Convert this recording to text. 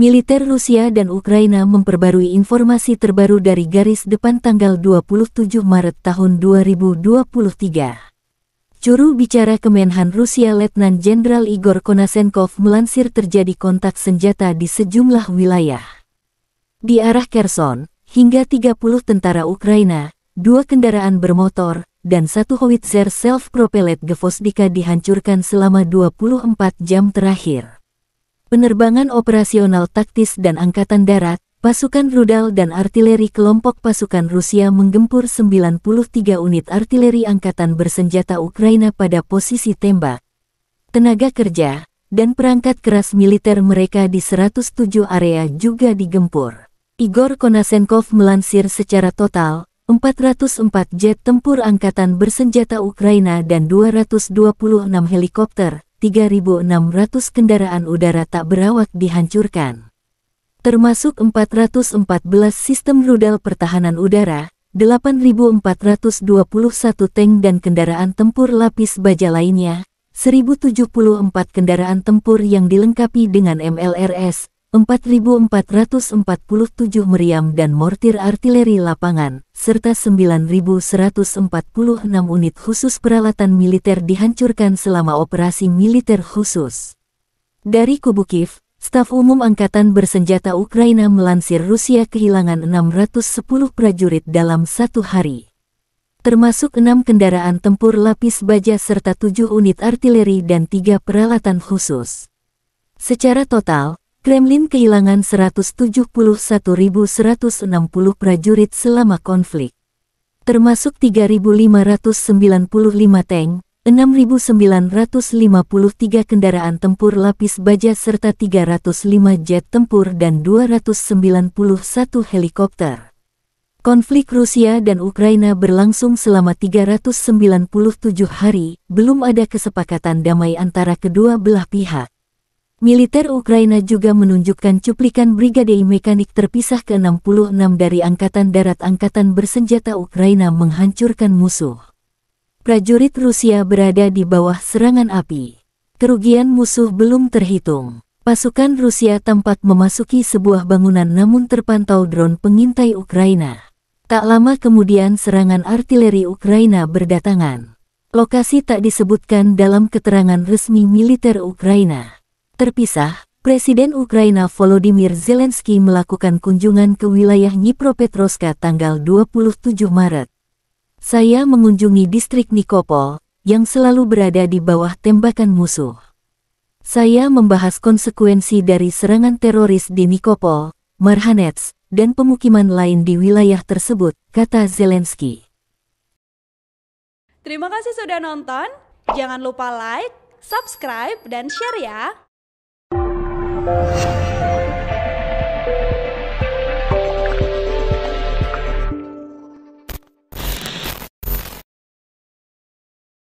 militer Rusia dan Ukraina memperbarui informasi terbaru dari garis depan tanggal 27 Maret tahun 2023. Curu bicara Kemenhan Rusia Letnan Jenderal Igor Konasenkov melansir terjadi kontak senjata di sejumlah wilayah. Di arah Kherson, hingga 30 tentara Ukraina, dua kendaraan bermotor, dan satu howitzer self-propelled Gvosdika dihancurkan selama 24 jam terakhir penerbangan operasional taktis dan angkatan darat, pasukan rudal dan artileri kelompok pasukan Rusia menggempur 93 unit artileri angkatan bersenjata Ukraina pada posisi tembak, tenaga kerja, dan perangkat keras militer mereka di 107 area juga digempur. Igor Konasenkov melansir secara total 404 jet tempur angkatan bersenjata Ukraina dan 226 helikopter, 3.600 kendaraan udara tak berawak dihancurkan. Termasuk 414 sistem rudal pertahanan udara, 8.421 tank dan kendaraan tempur lapis baja lainnya, 1.074 kendaraan tempur yang dilengkapi dengan MLRS, 4.447 meriam dan mortir artileri lapangan, serta 9.146 unit khusus peralatan militer dihancurkan selama operasi militer khusus. Dari Kubu Kiev. Staf Umum Angkatan Bersenjata Ukraina melansir Rusia kehilangan 610 prajurit dalam satu hari termasuk enam kendaraan tempur lapis baja serta tujuh unit artileri dan tiga peralatan khusus. Secara total, Kremlin kehilangan 171.160 prajurit selama konflik, termasuk 3.595 tank, 6.953 kendaraan tempur lapis baja serta 305 jet tempur dan 291 helikopter. Konflik Rusia dan Ukraina berlangsung selama 397 hari, belum ada kesepakatan damai antara kedua belah pihak. Militer Ukraina juga menunjukkan cuplikan Brigade Mekanik terpisah ke-66 dari Angkatan Darat Angkatan Bersenjata Ukraina menghancurkan musuh. Prajurit Rusia berada di bawah serangan api. Kerugian musuh belum terhitung. Pasukan Rusia tampak memasuki sebuah bangunan namun terpantau drone pengintai Ukraina. Tak lama kemudian serangan artileri Ukraina berdatangan. Lokasi tak disebutkan dalam keterangan resmi militer Ukraina. Terpisah, Presiden Ukraina Volodymyr Zelensky melakukan kunjungan ke wilayah Dnipropetrovsk tanggal 27 Maret. Saya mengunjungi distrik Nikopol, yang selalu berada di bawah tembakan musuh. Saya membahas konsekuensi dari serangan teroris di Nikopol, Marhanets, dan pemukiman lain di wilayah tersebut, kata Zelensky. Terima kasih sudah nonton. Jangan lupa like, subscribe, dan share ya! Música